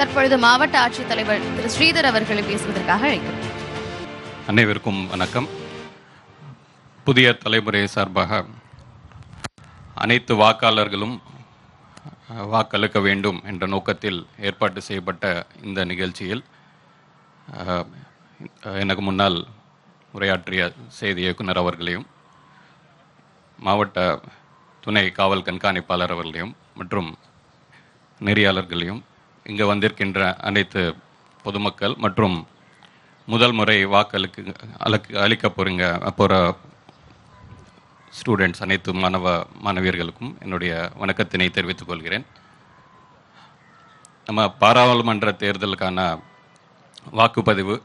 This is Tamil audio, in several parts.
தற்பொழுது மாவட்ட ஆட்சித்தலைவர் திரு ஸ்ரீதர் அவர்களை பேசுவதற்காக அனைவருக்கும் வணக்கம் புதிய தலைமுறை சார்பாக அனைத்து வாக்காளர்களும் வாக்களிக்க வேண்டும் என்ற நோக்கத்தில் ஏற்பாடு செய்யப்பட்ட இந்த நிகழ்ச்சியில் எனக்கு முன்னால் உரையாற்றிய செய்தி இயக்குனர் அவர்களையும் மாவட்ட துணை காவல் கண்காணிப்பாளர் அவர்களையும் மற்றும் நெறியாளர்களையும் இங்கே வந்திருக்கின்ற அனைத்து பொதுமக்கள் மற்றும் முதல் முறை வாக்களுக்கு அலக்கு அளிக்க போகிறீங்க போகிற ஸ்டூடெண்ட்ஸ் அனைத்து மாணவ மாணவியர்களுக்கும் என்னுடைய வணக்கத்தினை தெரிவித்துக் கொள்கிறேன் நம்ம பாராளுமன்ற தேர்தலுக்கான வாக்குப்பதிவு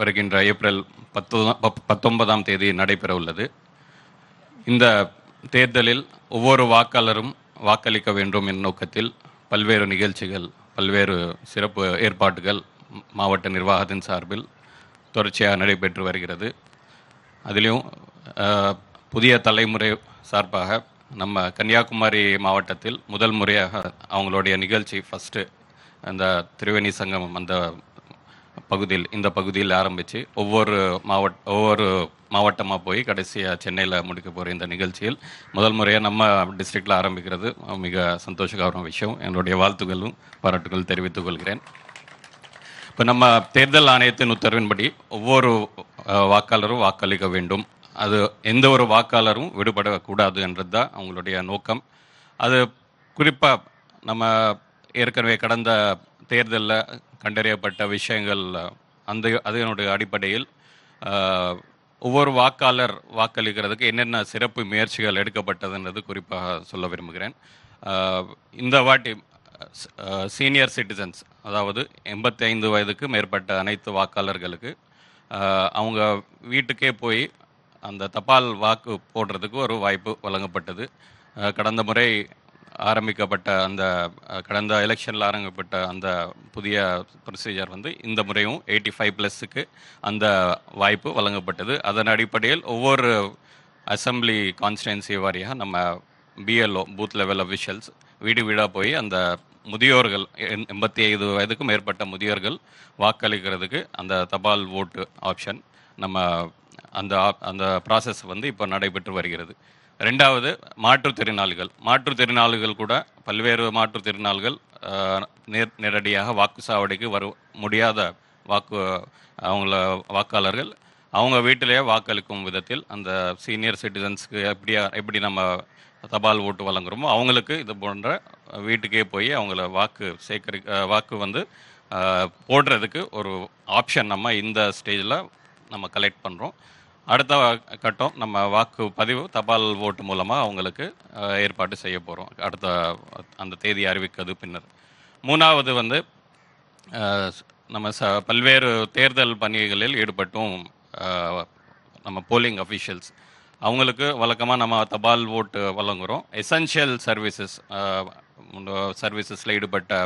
வருகின்ற ஏப்ரல் பத்து பத்தொன்பதாம் தேதி நடைபெற உள்ளது இந்த தேர்தலில் ஒவ்வொரு வாக்காளரும் வாக்களிக்க வேண்டும் என் நோக்கத்தில் பல்வேறு நிகழ்ச்சிகள் பல்வேறு சிறப்பு ஏற்பாடுகள் மாவட்ட நிர்வாகத்தின் சார்பில் தொடர்ச்சியாக நடைபெற்று வருகிறது அதிலும் புதிய தலைமுறை சார்பாக நம்ம கன்னியாகுமரி மாவட்டத்தில் முதல் முறையாக அவங்களுடைய நிகழ்ச்சி ஃபஸ்ட்டு அந்த திரிவேணி சங்கம் அந்த பகுதியில் இந்த பகுதியில் ஆரம்பித்து ஒவ்வொரு மாவட்ட ஒவ்வொரு மாவட்டமாக போய் கடைசியாக சென்னையில் முடிக்க போகிற இந்த நிகழ்ச்சியில் முதல் முறையாக நம்ம டிஸ்ட்ரிக்டில் ஆரம்பிக்கிறது மிக சந்தோஷகரமான விஷயம் என்னுடைய வாழ்த்துகளும் பாராட்டுகள் தெரிவித்துக் கொள்கிறேன் இப்போ நம்ம தேர்தல் ஆணையத்தின் உத்தரவின்படி ஒவ்வொரு வாக்காளரும் வாக்களிக்க வேண்டும் அது எந்த ஒரு வாக்காளரும் விடுபடக்கூடாது என்றது தான் அவங்களுடைய நோக்கம் அது குறிப்பாக நம்ம ஏற்கனவே கடந்த தேர்தலில் கண்டறியப்பட்ட விஷயங்கள் அந்த அதனுடைய அடிப்படையில் ஒவ்வொரு வாக்காளர் வாக்களிக்கிறதுக்கு என்னென்ன சிறப்பு முயற்சிகள் எடுக்கப்பட்டதுன்றது குறிப்பாக சொல்ல விரும்புகிறேன் இந்த வாட்டி சீனியர் சிட்டிசன்ஸ் அதாவது எண்பத்தி ஐந்து வயதுக்கு மேற்பட்ட அனைத்து வாக்காளர்களுக்கு அவங்க வீட்டுக்கே போய் அந்த தபால் வாக்கு போடுறதுக்கு ஒரு வாய்ப்பு வழங்கப்பட்டது கடந்த முறை ஆரம்பிக்கப்பட்ட அந்த கடந்த எலெக்ஷனில் ஆரம்பிக்கப்பட்ட அந்த புதிய ப்ரொசீஜர் வந்து இந்த முறையும் எயிட்டி ஃபைவ் ப்ளஸ்ஸுக்கு அந்த வாய்ப்பு வழங்கப்பட்டது அதன் அடிப்படையில் ஒவ்வொரு அசம்பிளி கான்ஸ்டுவன்சி வாரியாக நம்ம பிஎல்ஓ பூத் லெவல் அஃபிஷியல்ஸ் வீடு வீடாக போய் அந்த முதியோர்கள் எண்பத்தி ஐந்து வயதுக்கும் மேற்பட்ட முதியோர்கள் வாக்களிக்கிறதுக்கு அந்த தபால் ஓட்டு ஆப்ஷன் நம்ம அந்த அந்த ப்ராசஸ் வந்து இப்போ நடைபெற்று வருகிறது ரெண்டாவது மாற்றுத்திறனாளிகள் மாற்றுத்திறனாளிகள் கூட பல்வேறு மாற்றுத்திறனாளிகள் நேர் நேரடியாக வாக்கு சாவடிக்கு வர முடியாத வாக்கு அவங்கள வாக்காளர்கள் அவங்க வீட்டிலேயே வாக்களிக்கும் விதத்தில் அந்த சீனியர் சிட்டிசன்ஸ்க்கு எப்படியா எப்படி நம்ம தபால் ஓட்டு வழங்குறோமோ அவங்களுக்கு இது போன்ற வீட்டுக்கே போய் அவங்கள வாக்கு சேகரி வாக்கு வந்து போடுறதுக்கு ஒரு ஆப்ஷன் நம்ம இந்த ஸ்டேஜில் நம்ம கலெக்ட் பண்ணுறோம் அடுத்த கட்டம் நம்ம வாக்கு பதிவு தபால் ஓட்டு மூலமாக அவங்களுக்கு ஏற்பாடு செய்ய போகிறோம் அடுத்த அந்த தேதி அறிவிக்கிறது பின்னர் மூணாவது வந்து நம்ம ச பல்வேறு தேர்தல் பணிகளில் ஈடுபட்டும் நம்ம போலிங் அஃபிஷியல்ஸ் அவங்களுக்கு வழக்கமாக நம்ம தபால் ஓட்டு வழங்குகிறோம் எசென்ஷியல் சர்வீசஸ் சர்வீசஸில் ஈடுபட்ட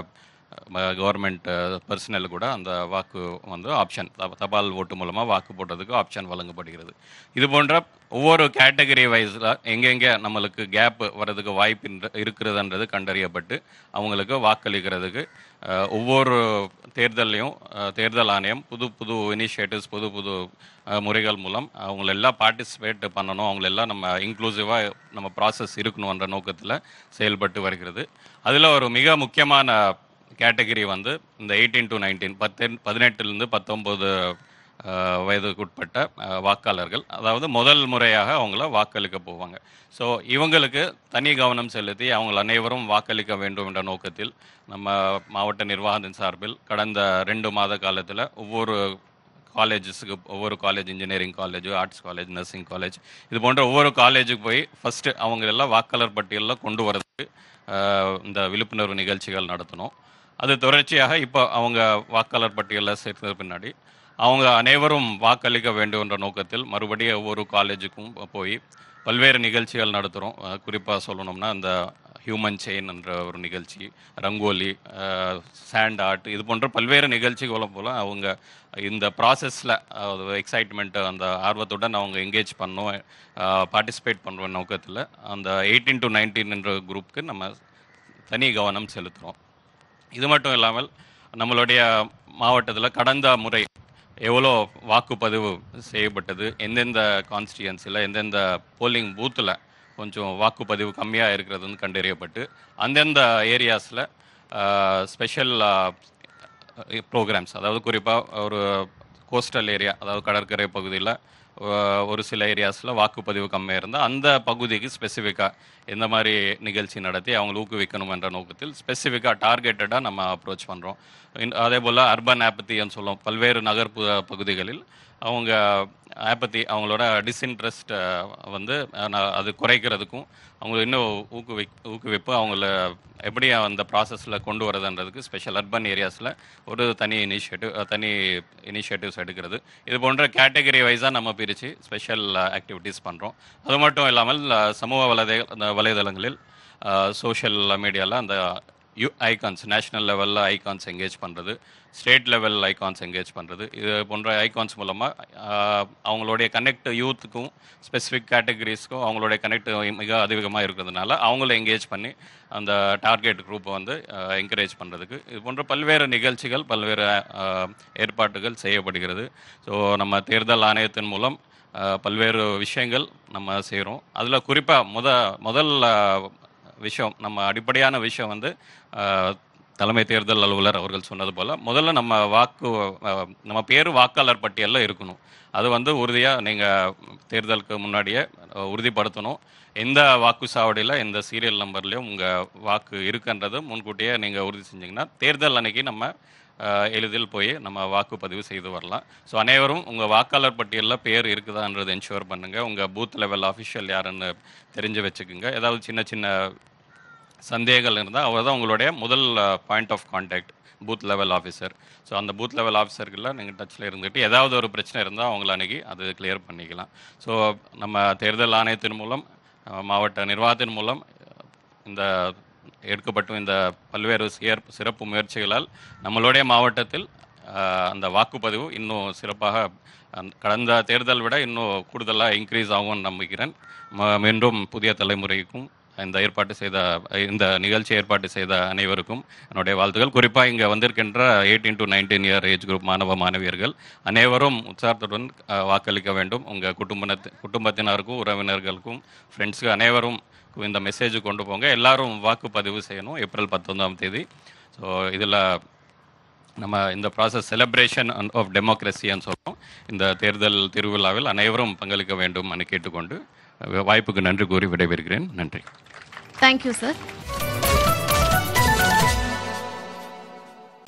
கவர்மெண்ட் பர்சனல் கூட அந்த வாக்கு வந்து ஆப்ஷன் தபால் ஓட்டு மூலமாக வாக்கு போடுறதுக்கு ஆப்ஷன் வழங்கப்படுகிறது இது போன்ற ஒவ்வொரு கேட்டகரி வைஸில் எங்கெங்கே நம்மளுக்கு கேப் வர்றதுக்கு வாய்ப்பு இருக்கிறதுன்றது கண்டறியப்பட்டு அவங்களுக்கு வாக்களிக்கிறதுக்கு ஒவ்வொரு தேர்தலையும் தேர்தல் ஆணையம் புது புது இனிஷியேட்டிவ்ஸ் புது புது முறைகள் மூலம் அவங்களெல்லாம் பார்ட்டிசிபேட் பண்ணணும் அவங்களெல்லாம் நம்ம இன்க்ளூசிவாக நம்ம ப்ராசஸ் இருக்கணுன்ற நோக்கத்தில் செயல்பட்டு வருகிறது அதில் ஒரு மிக முக்கியமான கேட்டகரி வந்து இந்த எயிட்டீன் டு நைன்டீன் பத்து பதினெட்டுலேருந்து பத்தொம்போது வயதுக்குட்பட்ட வாக்காளர்கள் அதாவது முதல் முறையாக அவங்கள வாக்களிக்க போவாங்க ஸோ இவங்களுக்கு தனி கவனம் செலுத்தி அவங்க அனைவரும் வாக்களிக்க வேண்டும் என்ற நோக்கத்தில் நம்ம மாவட்ட நிர்வாகத்தின் சார்பில் கடந்த ரெண்டு மாத காலத்தில் ஒவ்வொரு காலேஜஸுக்கு ஒவ்வொரு college engineering college arts college nursing college இது போன்ற ஒவ்வொரு காலேஜுக்கு போய் ஃபஸ்ட்டு அவங்களெல்லாம் வாக்காளர் பட்டியலில் கொண்டு வரதுக்கு இந்த விழிப்புணர்வு நிகழ்ச்சிகள் நடத்தணும் அது தொடர்ச்சியாக இப்போ அவங்க வாக்காளர் பட்டியலில் சேர்த்தது பின்னாடி அவங்க அனைவரும் வாக்களிக்க வேண்டும் என்ற நோக்கத்தில் மறுபடியும் ஒவ்வொரு காலேஜுக்கும் போய் பல்வேறு நிகழ்ச்சிகள் நடத்துகிறோம் குறிப்பாக சொல்லணும்னா அந்த ஹியூமன் செயின் என்ற ஒரு நிகழ்ச்சி ரங்கோலி சாண்ட் ஆர்ட் இது போன்ற பல்வேறு நிகழ்ச்சிகளும் போல் அவங்க இந்த ப்ராசஸில் எக்ஸைட்மெண்ட்டு அந்த ஆர்வத்துடன் அவங்க என்கேஜ் பண்ணோம் பார்ட்டிசிபேட் பண்ணுற நோக்கத்தில் அந்த எயிட்டீன் டு நைன்டீன் என்ற குரூப்புக்கு நம்ம தனி கவனம் செலுத்துகிறோம் இது மட்டும் இல்லாமல் நம்மளுடைய மாவட்டத்தில் கடந்த முறை எவ்வளோ வாக்குப்பதிவு செய்யப்பட்டது எந்தெந்த கான்ஸ்டியன்சியில் எந்தெந்த போலிங் பூத்தில் கொஞ்சம் வாக்குப்பதிவு கம்மியாக இருக்கிறது வந்து கண்டறியப்பட்டு அந்தந்த ஏரியாஸில் ஸ்பெஷல் ப்ரோக்ராம்ஸ் அதாவது குறிப்பாக ஒரு கோஸ்டல் ஏரியா அதாவது கடற்கரை பகுதியில் ஒரு சில ஏரியாஸில் வாக்குப்பதிவு கம்மியாக இருந்தால் அந்த பகுதிக்கு ஸ்பெசிஃபிக்காக இந்த மாதிரி நிகழ்ச்சி நடத்தி அவங்களை ஊக்குவிக்கணும் என்ற நோக்கத்தில் ஸ்பெசிஃபிக்காக டார்கெட்டடாக நம்ம அப்ரோச் பண்ணுறோம் அதே போல் அர்பன் ஆப்பத்தின்னு சொல்லுவோம் பல்வேறு நகர்ப்புற பகுதிகளில் அவங்க ஆப்பத்தி அவங்களோட டிஸ்இன்ட்ரெஸ்ட் வந்து அது குறைக்கிறதுக்கும் அவங்களை இன்னும் ஊக்குவி ஊக்குவிப்பு அவங்கள எப்படி அந்த ப்ராசஸில் கொண்டு வரதுன்றதுக்கு ஸ்பெஷல் அர்பன் ஏரியாஸில் ஒரு தனி இனிஷியேட்டிவ் தனி இனிஷியேட்டிவ்ஸ் எடுக்கிறது இது போன்ற கேட்டகரி வைஸாக நம்ம பிரித்து ஸ்பெஷல் ஆக்டிவிட்டீஸ் பண்ணுறோம் அது மட்டும் இல்லாமல் சமூக வலைத வலைதளங்களில் சோஷியல் மீடியாவில் அந்த யூ ஐகான்ஸ் நேஷ்னல் லெவலில் ஐகான்ஸ் எங்கேஜ் பண்ணுறது ஸ்டேட் லெவல் ஐகான்ஸ் எங்கேஜ் பண்ணுறது இது போன்ற ஐகான்ஸ் மூலமாக அவங்களுடைய கனெக்ட் யூத்துக்கும் ஸ்பெசிஃபிக் கேட்டகரிஸ்க்கும் அவங்களுடைய கனெக்ட் மிக அதிகமாக இருக்கிறதுனால அவங்கள எங்கேஜ் பண்ணி அந்த டார்கெட் குரூப்பை வந்து என்கரேஜ் பண்ணுறதுக்கு இது போன்ற பல்வேறு நிகழ்ச்சிகள் பல்வேறு ஏற்பாட்டுகள் செய்யப்படுகிறது ஸோ நம்ம தேர்தல் ஆணையத்தின் மூலம் பல்வேறு விஷயங்கள் நம்ம செய்கிறோம் அதில் குறிப்பாக முத முதல் விஷயம் நம்ம அடிப்படையான விஷயம் வந்து தலைமை தேர்தல் அலுவலர் அவர்கள் சொன்னது போல் முதல்ல நம்ம வாக்கு நம்ம பேர் வாக்காளர் பட்டியலில் இருக்கணும் அது வந்து உறுதியாக நீங்கள் தேர்தலுக்கு முன்னாடியே உறுதிப்படுத்தணும் எந்த வாக்கு சாவடியில் எந்த சீரியல் நம்பர்லேயும் உங்கள் வாக்கு இருக்குன்றது முன்கூட்டியே நீங்கள் உறுதி செஞ்சிங்கன்னா தேர்தல் அன்னைக்கு நம்ம எளிதில் போய் நம்ம வாக்குப்பதிவு செய்து வரலாம் ஸோ அனைவரும் உங்கள் வாக்காளர் பட்டியலில் பேர் இருக்குதான்றது என்ஷூர் பண்ணுங்கள் உங்கள் பூத் லெவல் ஆஃபிஷியல் யாருன்னு தெரிஞ்சு வச்சுக்கோங்க ஏதாவது சின்ன சின்ன சந்தேகங்கள் இருந்தால் அவர் தான் உங்களுடைய முதல் point of contact booth level officer so அந்த பூத் லெவல் ஆஃபீஸர்கள்லாம் நீங்கள் டச்சில் இருந்துட்டு ஏதாவது ஒரு பிரச்சனை இருந்தால் அவங்கள அணுகி அது கிளியர் பண்ணிக்கலாம் ஸோ நம்ம தேர்தல் ஆணையத்தின் மூலம் மாவட்ட நிர்வாகத்தின் மூலம் இந்த எடுக்கப்பட்டும் இந்த பல்வேறு சிறப்பு முயற்சிகளால் நம்மளுடைய மாவட்டத்தில் அந்த வாக்குப்பதிவு இன்னும் சிறப்பாக கடந்த தேர்தல் விட இன்னும் கூடுதலாக இன்க்ரீஸ் ஆகும்னு நம்புகிறேன் மீண்டும் புதிய தலைமுறைக்கும் இந்த ஏற்பாடு செய்த இந்த நிகழ்ச்சி ஏற்பாடு செய்த அனைவருக்கும் என்னுடைய வாழ்த்துக்கள் குறிப்பாக இங்கே வந்திருக்கின்ற eighteen to nineteen year age group மாணவ மாணவியர்கள் அனைவரும் உற்சாகத்துடன் வாக்களிக்க வேண்டும் உங்கள் குடும்ப குடும்பத்தினருக்கும் உறவினர்களுக்கும் ஃப்ரெண்ட்ஸுக்கு அனைவரும் இந்த மெசேஜ் கொண்டு போங்க எல்லாரும் வாக்குப்பதிவு செய்யணும் ஏப்ரல் பத்தொன்பதாம் தேதி ஸோ இதில் நம்ம இந்த ப்ராசஸ் செலிப்ரேஷன் ஆஃப் டெமோக்ரஸின்னு சொல்கிறோம் இந்த தேர்தல் திருவிழாவில் அனைவரும் பங்களிக்க வேண்டும் என கேட்டுக்கொண்டு வாய்ப்புக்கு நன்றி கூறி விடைபெறுகிறேன் நன்றி தேங்க்யூ சார்